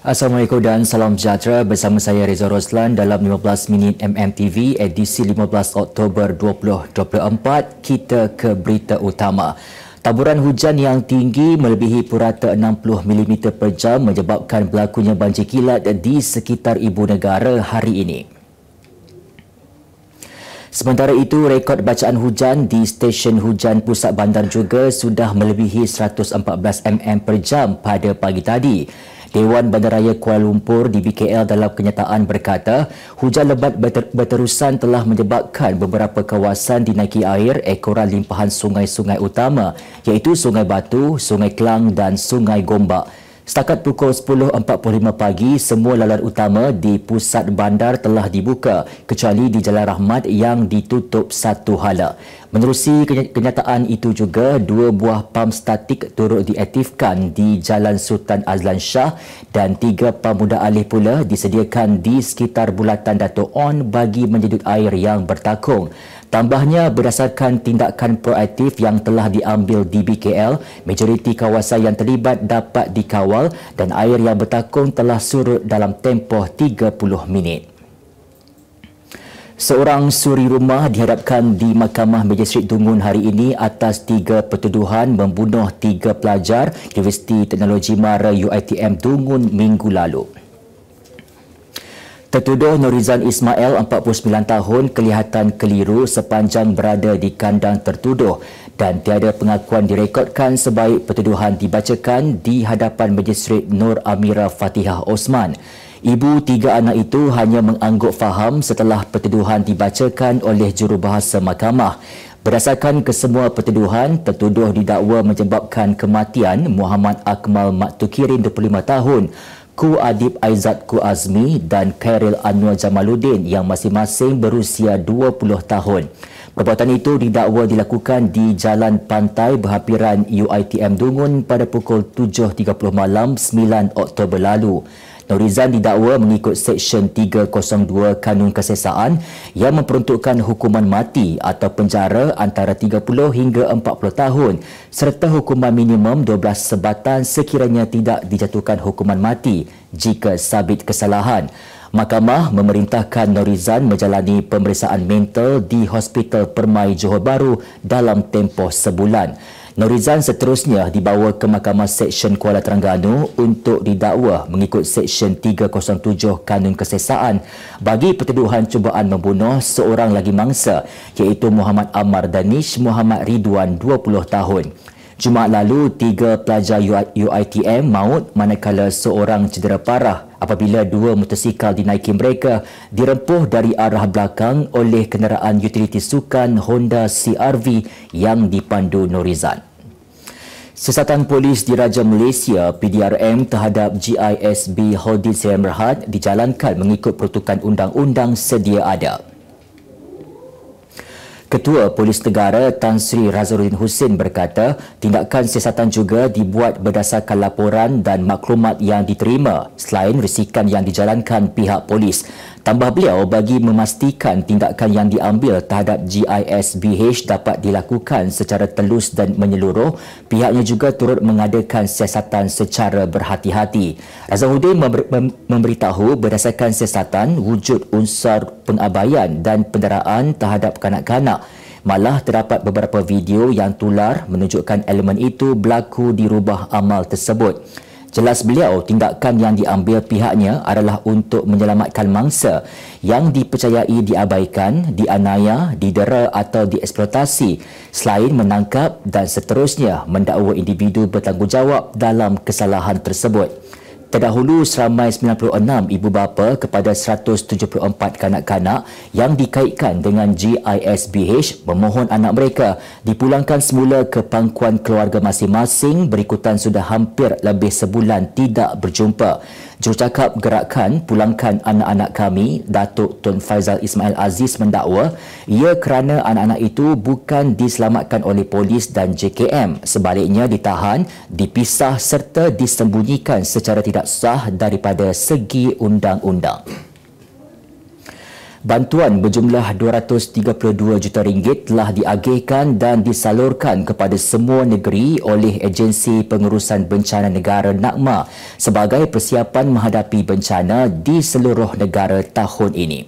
Assalamualaikum dan salam sejahtera bersama saya Reza Roslan dalam 15 minit MMTV edisi 15 Oktober 2024 kita ke berita utama. Taburan hujan yang tinggi melebihi purata 60 mm per jam menyebabkan berlakunya banjir kilat di sekitar ibu negara hari ini. Sementara itu, rekod bacaan hujan di stesen hujan pusat bandar juga sudah melebihi 114 mm per jam pada pagi tadi. Dewan Bandaraya Kuala Lumpur di BKL dalam kenyataan berkata, hujan lebat berter- berterusan telah menyebabkan beberapa kawasan dinaiki air ekoran limpahan sungai-sungai utama iaitu Sungai Batu, Sungai Kelang dan Sungai Gombak. Setakat pukul 10.45 pagi, semua laluan utama di pusat bandar telah dibuka kecuali di Jalan Rahmat yang ditutup satu hala. Menerusi kenyataan itu juga, dua buah pam statik turut diaktifkan di Jalan Sultan Azlan Shah dan tiga pam muda alih pula disediakan di sekitar bulatan Dato' On bagi menjedut air yang bertakung. Tambahnya, berdasarkan tindakan proaktif yang telah diambil di BKL, majoriti kawasan yang terlibat dapat dikawal dan air yang bertakung telah surut dalam tempoh 30 minit. Seorang suri rumah dihadapkan di Mahkamah Majistret Dungun hari ini atas tiga pertuduhan membunuh tiga pelajar Universiti Teknologi Mara UITM Dungun minggu lalu. Tertuduh Norizan Ismail 49 tahun kelihatan keliru sepanjang berada di kandang tertuduh dan tiada pengakuan direkodkan sebaik pertuduhan dibacakan di hadapan Majistret Nur Amira Fatihah Osman. Ibu tiga anak itu hanya mengangguk faham setelah pertuduhan dibacakan oleh jurubahasa mahkamah. Berdasarkan kesemua pertuduhan, tertuduh didakwa menyebabkan kematian Muhammad Akmal Maktukirin 25 tahun Ku Adib Aizat Ku Azmi dan Karel Anwar Jamaluddin yang masing-masing berusia 20 tahun. Perbuatan itu didakwa dilakukan di Jalan Pantai berhampiran UITM Dungun pada pukul 7.30 malam 9 Oktober lalu. Norizan didakwa mengikut Seksyen 302 Kanun Kesesaan yang memperuntukkan hukuman mati atau penjara antara 30 hingga 40 tahun serta hukuman minimum 12 sebatan sekiranya tidak dijatuhkan hukuman mati jika sabit kesalahan. Mahkamah memerintahkan Norizan menjalani pemeriksaan mental di Hospital Permai Johor Bahru dalam tempoh sebulan. Norizan seterusnya dibawa ke Mahkamah Seksyen Kuala Terengganu untuk didakwa mengikut Seksyen 307 Kanun Kesesaan bagi pertuduhan cubaan membunuh seorang lagi mangsa iaitu Muhammad Amar Danish Muhammad Ridwan 20 tahun. Jumaat lalu, tiga pelajar UITM maut manakala seorang cedera parah apabila dua motosikal dinaiki mereka dirempuh dari arah belakang oleh kenderaan utiliti sukan Honda CRV yang dipandu Norizan. Sesatan polis di Raja Malaysia PDRM terhadap GISB Hodin Seri dijalankan mengikut peruntukan undang-undang sedia ada. Ketua Polis Negara Tan Sri Razuddin Hussein berkata, tindakan siasatan juga dibuat berdasarkan laporan dan maklumat yang diterima selain risikan yang dijalankan pihak polis. Tambah beliau bagi memastikan tindakan yang diambil terhadap GISBH dapat dilakukan secara telus dan menyeluruh, pihaknya juga turut mengadakan siasatan secara berhati-hati. Razahuddin memberitahu berdasarkan siasatan wujud unsur pengabaian dan penderaan terhadap kanak-kanak Malah terdapat beberapa video yang tular menunjukkan elemen itu berlaku di rubah amal tersebut jelas beliau tindakan yang diambil pihaknya adalah untuk menyelamatkan mangsa yang dipercayai diabaikan, dianaya, didera atau dieksploitasi selain menangkap dan seterusnya mendakwa individu bertanggungjawab dalam kesalahan tersebut. Terdahulu seramai 96 ibu bapa kepada 174 kanak-kanak yang dikaitkan dengan GISBH memohon anak mereka dipulangkan semula ke pangkuan keluarga masing-masing berikutan sudah hampir lebih sebulan tidak berjumpa. Jurucakap Gerakan Pulangkan Anak-anak Kami, Datuk Tun Faizal Ismail Aziz mendakwa ia kerana anak-anak itu bukan diselamatkan oleh polis dan JKM. Sebaliknya ditahan, dipisah serta disembunyikan secara tidak sah daripada segi undang-undang. Bantuan berjumlah 232 juta ringgit telah diagihkan dan disalurkan kepada semua negeri oleh Agensi Pengurusan Bencana Negara NAKMA sebagai persiapan menghadapi bencana di seluruh negara tahun ini.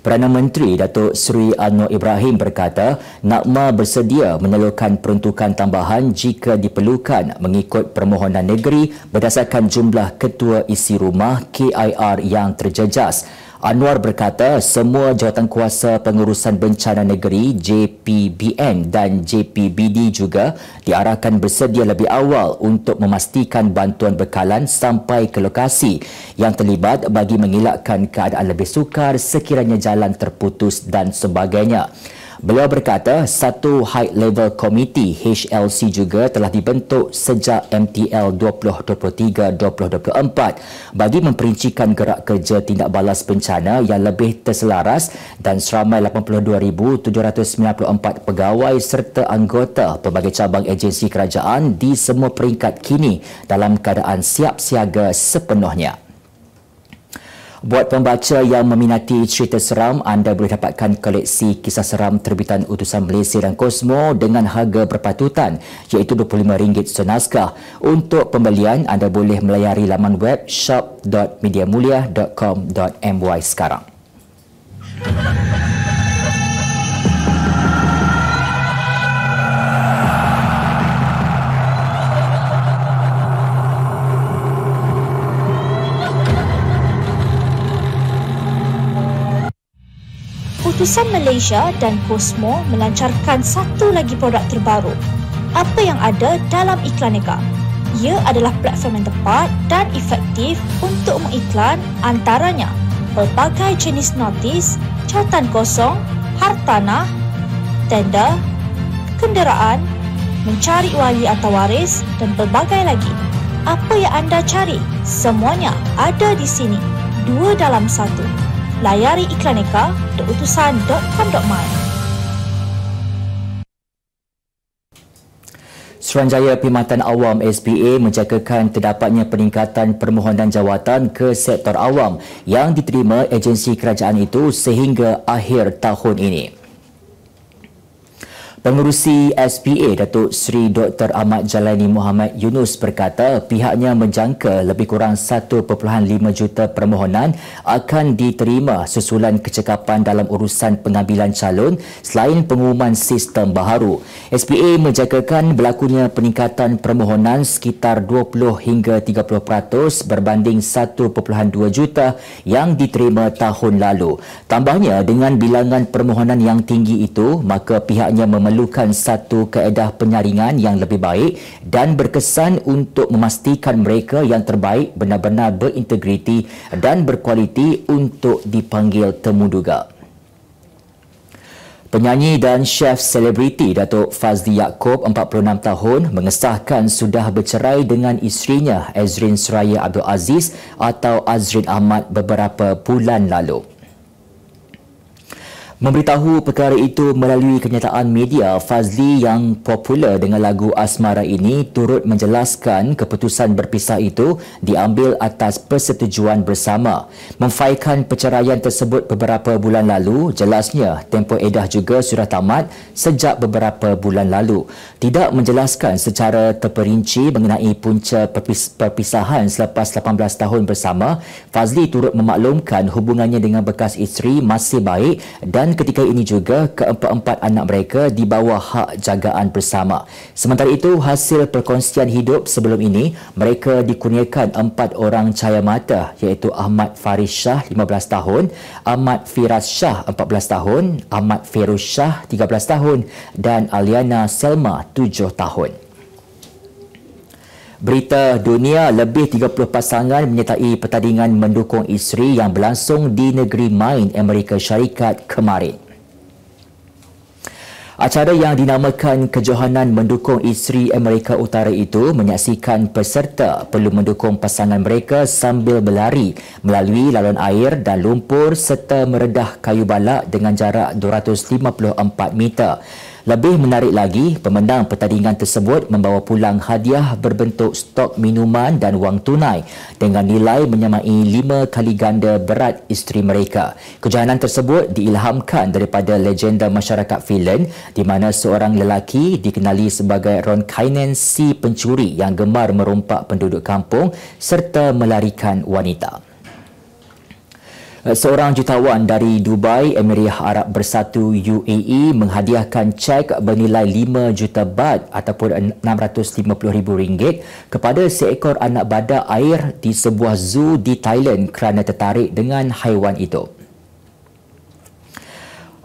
Perdana Menteri Datuk Seri Anwar Ibrahim berkata, NAKMA bersedia menelurkan peruntukan tambahan jika diperlukan mengikut permohonan negeri berdasarkan jumlah ketua isi rumah KIR yang terjejas. Anwar berkata semua kuasa pengurusan bencana negeri JPBN dan JPBD juga diarahkan bersedia lebih awal untuk memastikan bantuan bekalan sampai ke lokasi yang terlibat bagi mengelakkan keadaan lebih sukar sekiranya jalan terputus dan sebagainya. Beliau berkata satu high level committee HLC juga telah dibentuk sejak MTL 2023-2024 bagi memperincikan gerak kerja tindak balas bencana yang lebih terselaras dan seramai 82,794 pegawai serta anggota pelbagai cabang agensi kerajaan di semua peringkat kini dalam keadaan siap siaga sepenuhnya. Buat pembaca yang meminati cerita seram, anda boleh dapatkan koleksi kisah seram terbitan utusan Malaysia dan Kosmo dengan harga berpatutan iaitu RM25 senaskah. Untuk pembelian, anda boleh melayari laman web shop.mediamulia.com.my sekarang. Utusan Malaysia dan Cosmo melancarkan satu lagi produk terbaru. Apa yang ada dalam iklan Eka? Ia adalah platform yang tepat dan efektif untuk mengiklan antaranya pelbagai jenis notis, catatan kosong, hartanah, tenda, kenderaan, mencari wali atau waris dan pelbagai lagi. Apa yang anda cari? Semuanya ada di sini. Dua dalam satu layari iklaneka@utusan.com.my. Eka untuk Pimatan Awam SPA menjagakan terdapatnya peningkatan permohonan jawatan ke sektor awam yang diterima agensi kerajaan itu sehingga akhir tahun ini. Pengurusi SPA Datuk Sri Dr. Ahmad Jalani Muhammad Yunus berkata pihaknya menjangka lebih kurang 1.5 juta permohonan akan diterima susulan kecekapan dalam urusan pengambilan calon selain pengumuman sistem baharu. SPA menjangkakan berlakunya peningkatan permohonan sekitar 20 hingga 30% berbanding 1.2 juta yang diterima tahun lalu. Tambahnya dengan bilangan permohonan yang tinggi itu maka pihaknya memerlukan memerlukan satu kaedah penyaringan yang lebih baik dan berkesan untuk memastikan mereka yang terbaik benar-benar berintegriti dan berkualiti untuk dipanggil temuduga. Penyanyi dan chef selebriti Datuk Fazli Yaakob, 46 tahun, mengesahkan sudah bercerai dengan isterinya Azrin Suraya Abdul Aziz atau Azrin Ahmad beberapa bulan lalu. Memberitahu perkara itu melalui kenyataan media, Fazli yang popular dengan lagu Asmara ini turut menjelaskan keputusan berpisah itu diambil atas persetujuan bersama. Memfaikan perceraian tersebut beberapa bulan lalu, jelasnya tempoh edah juga sudah tamat sejak beberapa bulan lalu. Tidak menjelaskan secara terperinci mengenai punca perpis- perpisahan selepas 18 tahun bersama, Fazli turut memaklumkan hubungannya dengan bekas isteri masih baik dan dan ketika ini juga keempat-empat anak mereka di bawah hak jagaan bersama. Sementara itu, hasil perkongsian hidup sebelum ini, mereka dikurniakan empat orang cahaya mata iaitu Ahmad Faris Shah 15 tahun, Ahmad Firaz Shah 14 tahun, Ahmad Feroz Shah 13 tahun dan Aliana Selma 7 tahun. Berita dunia lebih 30 pasangan menyertai pertandingan mendukung isteri yang berlangsung di negeri main Amerika Syarikat kemarin. Acara yang dinamakan Kejohanan Mendukung Isteri Amerika Utara itu menyaksikan peserta perlu mendukung pasangan mereka sambil berlari melalui laluan air dan lumpur serta meredah kayu balak dengan jarak 254 meter. Lebih menarik lagi, pemenang pertandingan tersebut membawa pulang hadiah berbentuk stok minuman dan wang tunai dengan nilai menyamai lima kali ganda berat isteri mereka. Kejahanan tersebut diilhamkan daripada legenda masyarakat Finland di mana seorang lelaki dikenali sebagai Ron Kainen si pencuri yang gemar merompak penduduk kampung serta melarikan wanita. Eh, seorang jutawan dari Dubai, Emirah Arab Bersatu UAE menghadiahkan cek bernilai 5 juta baht ataupun RM650,000 kepada seekor anak badak air di sebuah zoo di Thailand kerana tertarik dengan haiwan itu.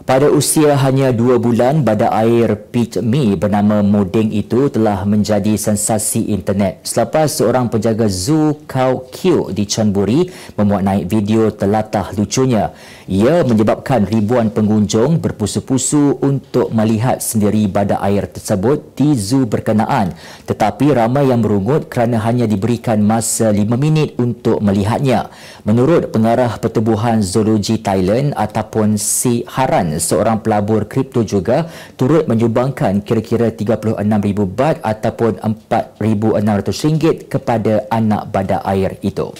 Pada usia hanya dua bulan, badak air Pete Me bernama Moding itu telah menjadi sensasi internet. Selepas seorang penjaga zoo Kau Kiu di Chonburi memuat naik video telatah lucunya. Ia menyebabkan ribuan pengunjung berpusu-pusu untuk melihat sendiri badak air tersebut di zoo berkenaan. Tetapi ramai yang merungut kerana hanya diberikan masa lima minit untuk melihatnya. Menurut pengarah pertubuhan zoologi Thailand ataupun Si Haran, seorang pelabur kripto juga turut menyumbangkan kira-kira 36,000 baht ataupun 4,600 ringgit kepada anak badak air itu.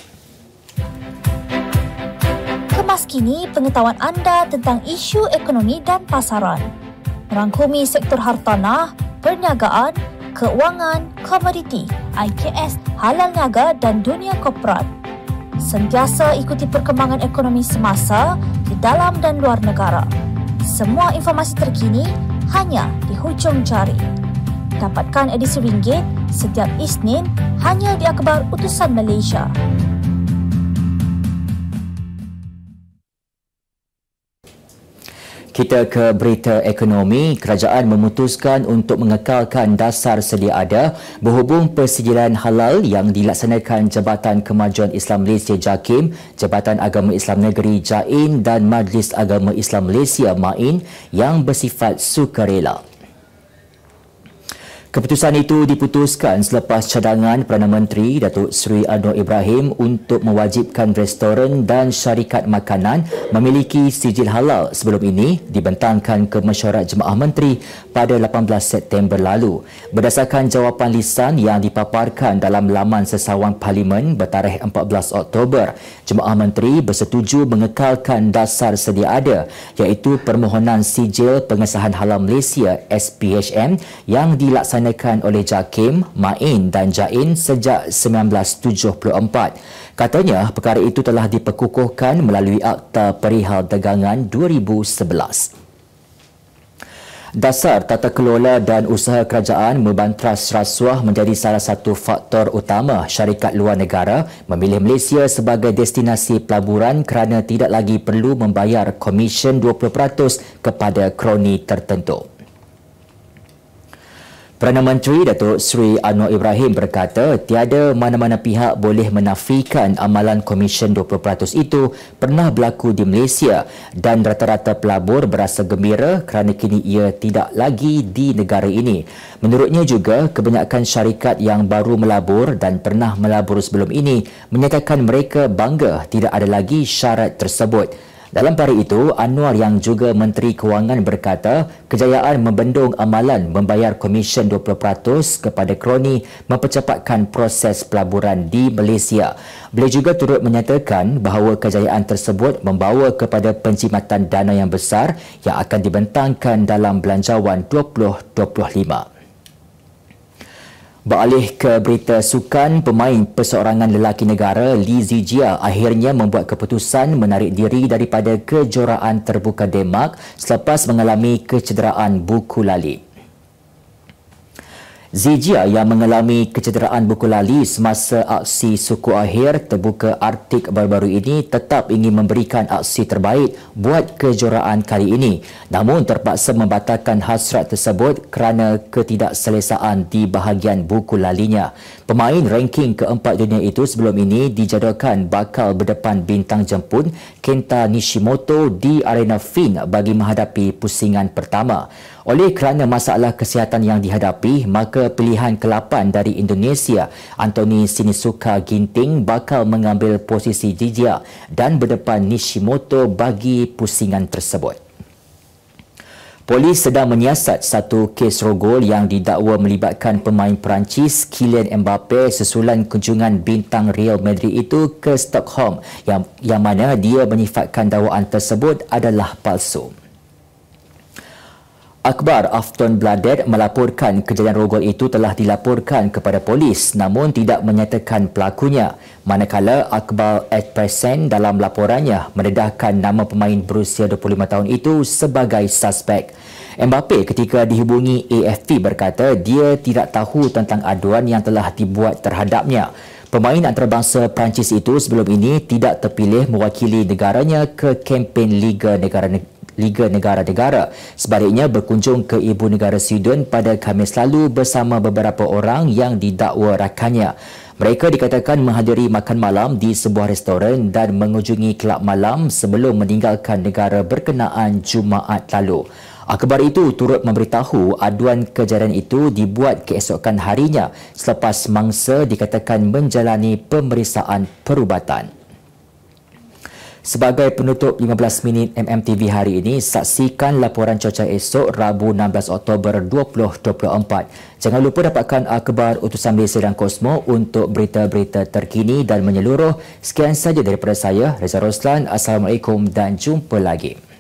Kemas kini pengetahuan anda tentang isu ekonomi dan pasaran. rangkumi sektor hartanah, perniagaan, keuangan, komoditi, IKS, halal niaga dan dunia korporat. Sentiasa ikuti perkembangan ekonomi semasa di dalam dan luar negara. Semua informasi terkini hanya di hujung jari. Dapatkan edisi ringgit setiap Isnin hanya di Akhbar Utusan Malaysia. Kita ke berita ekonomi, kerajaan memutuskan untuk mengekalkan dasar sedia ada berhubung persijilan halal yang dilaksanakan Jabatan Kemajuan Islam Malaysia JAKIM, Jabatan Agama Islam Negeri JAIN dan Majlis Agama Islam Malaysia MAIN yang bersifat sukarela. Keputusan itu diputuskan selepas cadangan Perdana Menteri Datuk Seri Anwar Ibrahim untuk mewajibkan restoran dan syarikat makanan memiliki sijil halal sebelum ini dibentangkan ke mesyuarat Jemaah Menteri pada 18 September lalu. Berdasarkan jawapan lisan yang dipaparkan dalam laman sesawang Parlimen bertarikh 14 Oktober, Jemaah Menteri bersetuju mengekalkan dasar sedia ada iaitu permohonan sijil pengesahan halal Malaysia SPHM yang dilaksanakan dicanakan oleh Jakim, Main dan Jain sejak 1974. Katanya perkara itu telah diperkukuhkan melalui Akta Perihal Dagangan 2011. Dasar tata kelola dan usaha kerajaan membantras rasuah menjadi salah satu faktor utama syarikat luar negara memilih Malaysia sebagai destinasi pelaburan kerana tidak lagi perlu membayar komisen 20% kepada kroni tertentu. Perdana Menteri Datuk Seri Anwar Ibrahim berkata tiada mana-mana pihak boleh menafikan amalan komisen 20% itu pernah berlaku di Malaysia dan rata-rata pelabur berasa gembira kerana kini ia tidak lagi di negara ini. Menurutnya juga kebanyakan syarikat yang baru melabur dan pernah melabur sebelum ini menyatakan mereka bangga tidak ada lagi syarat tersebut. Dalam pari itu, Anwar yang juga Menteri Kewangan berkata kejayaan membendung amalan membayar komisen 20% kepada kroni mempercepatkan proses pelaburan di Malaysia. Beliau juga turut menyatakan bahawa kejayaan tersebut membawa kepada penjimatan dana yang besar yang akan dibentangkan dalam belanjawan 2025. Beralih ke berita sukan, pemain perseorangan lelaki negara Li Zijia akhirnya membuat keputusan menarik diri daripada kejuaraan terbuka Denmark selepas mengalami kecederaan buku lalik. Zijia yang mengalami kecederaan buku lali semasa aksi suku akhir terbuka artik baru-baru ini tetap ingin memberikan aksi terbaik buat kejuaraan kali ini. Namun terpaksa membatalkan hasrat tersebut kerana ketidakselesaan di bahagian buku lalinya. Pemain ranking keempat dunia itu sebelum ini dijadualkan bakal berdepan bintang jempun Kenta Nishimoto di arena Finn bagi menghadapi pusingan pertama. Oleh kerana masalah kesihatan yang dihadapi, maka pilihan ke-8 dari Indonesia, Anthony Sinisuka Ginting bakal mengambil posisi jijia dan berdepan Nishimoto bagi pusingan tersebut. Polis sedang menyiasat satu kes rogol yang didakwa melibatkan pemain Perancis Kylian Mbappe sesulan kunjungan bintang Real Madrid itu ke Stockholm yang, yang mana dia menyifatkan dakwaan tersebut adalah palsu. Akbar Afton Bladet melaporkan kejadian rogol itu telah dilaporkan kepada polis namun tidak menyatakan pelakunya. Manakala Akbar at present dalam laporannya mendedahkan nama pemain berusia 25 tahun itu sebagai suspek. Mbappe ketika dihubungi AFP berkata dia tidak tahu tentang aduan yang telah dibuat terhadapnya. Pemain antarabangsa Perancis itu sebelum ini tidak terpilih mewakili negaranya ke kempen Liga Negara-Negara Liga Negara-Negara. Sebaliknya berkunjung ke ibu negara Sweden pada Khamis lalu bersama beberapa orang yang didakwa rakannya. Mereka dikatakan menghadiri makan malam di sebuah restoran dan mengunjungi kelab malam sebelum meninggalkan negara berkenaan Jumaat lalu. Akhbar itu turut memberitahu aduan kejadian itu dibuat keesokan harinya selepas mangsa dikatakan menjalani pemeriksaan perubatan. Sebagai penutup 15 minit MMTV hari ini, saksikan laporan cuaca esok Rabu 16 Oktober 2024. Jangan lupa dapatkan akhbar ah, utusan Malaysia dan Kosmo untuk berita-berita terkini dan menyeluruh. Sekian saja daripada saya, Reza Roslan. Assalamualaikum dan jumpa lagi.